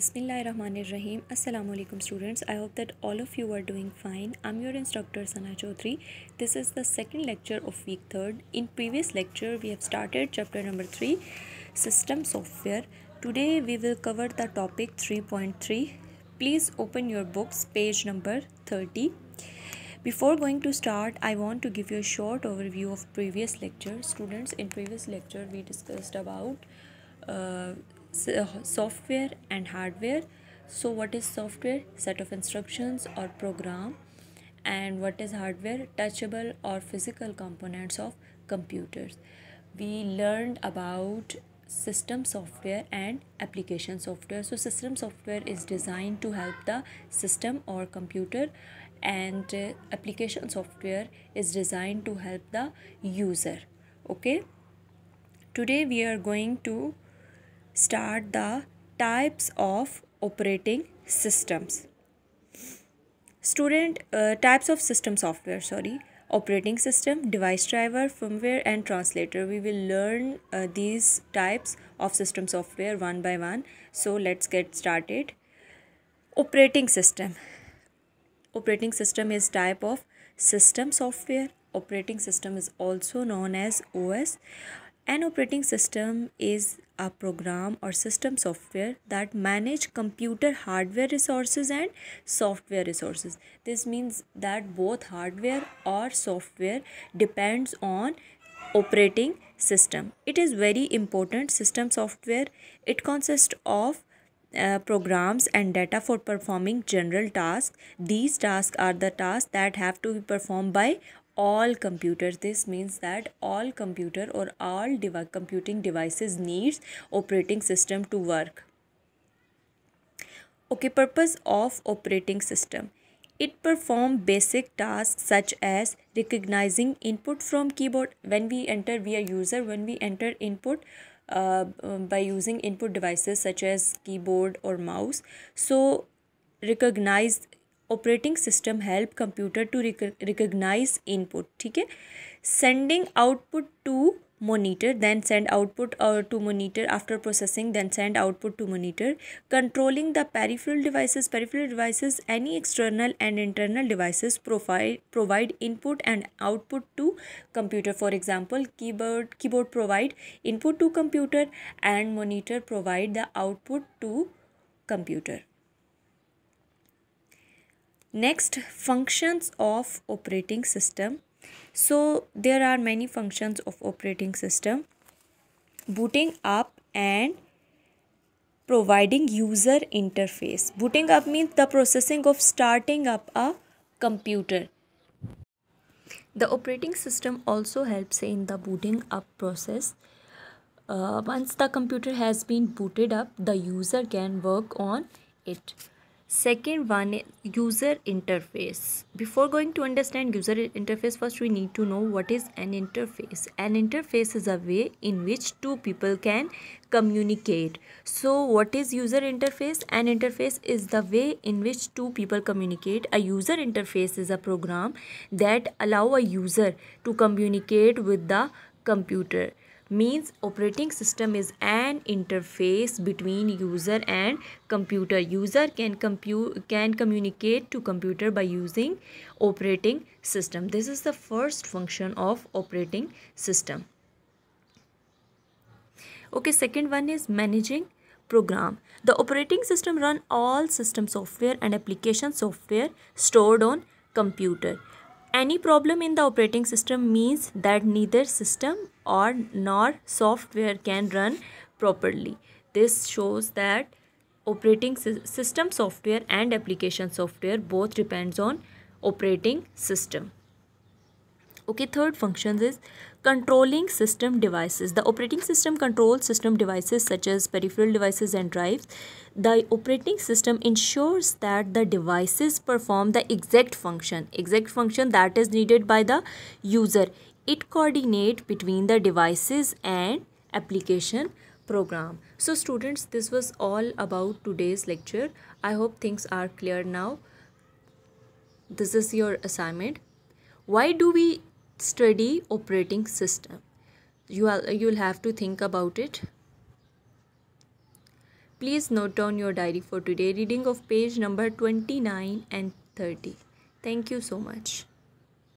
Bismillahirrahmanirrahim. Assalamu alaikum students. I hope that all of you are doing fine. I'm your instructor Sana Chaudhary. This is the second lecture of week 3rd. In previous lecture we have started chapter number 3 system software. Today we will cover the topic 3.3. Please open your books page number 30. Before going to start, I want to give you a short overview of previous lecture. Students, in previous lecture we discussed about uh, uh, software and hardware so what is software set of instructions or program and what is hardware touchable or physical components of computers we learned about system software and application software so system software is designed to help the system or computer and uh, application software is designed to help the user okay today we are going to start the types of operating systems student uh, types of system software sorry operating system device driver firmware and translator we will learn uh, these types of system software one by one so let's get started operating system operating system is type of system software operating system is also known as os an operating system is a program or system software that manage computer hardware resources and software resources. This means that both hardware or software depends on operating system. It is very important system software. It consists of uh, programs and data for performing general tasks. These tasks are the tasks that have to be performed by all computers this means that all computer or all devi computing devices needs operating system to work okay purpose of operating system it perform basic tasks such as recognizing input from keyboard when we enter we are user when we enter input uh, um, by using input devices such as keyboard or mouse so recognize Operating system help computer to recognise input ठीक है sending output to monitor then send output uh, to monitor after processing then send output to monitor controlling the peripheral devices peripheral devices any external and internal devices provide provide input and output to computer for example keyboard keyboard provide input to computer and monitor provide the output to computer next functions of operating system so there are many functions of operating system booting up and providing user interface booting up means the processing of starting up a computer the operating system also helps in the booting up process uh, once the computer has been booted up the user can work on it second one user interface before going to understand user interface first we need to know what is an interface an interface is a way in which two people can communicate so what is user interface an interface is the way in which two people communicate a user interface is a program that allow a user to communicate with the computer means operating system is an interface between user and computer user can compute can communicate to computer by using operating system this is the first function of operating system okay second one is managing program the operating system run all system software and application software stored on computer any problem in the operating system means that neither system or nor software can run properly. This shows that operating system software and application software both depends on operating system. Okay, third function is controlling system devices the operating system controls system devices such as peripheral devices and drives the operating system ensures that the devices perform the exact function exact function that is needed by the user it coordinate between the devices and application program so students this was all about today's lecture i hope things are clear now this is your assignment why do we sturdy operating system. You are, you'll have to think about it. Please note down your diary for today. Reading of page number 29 and 30. Thank you so much.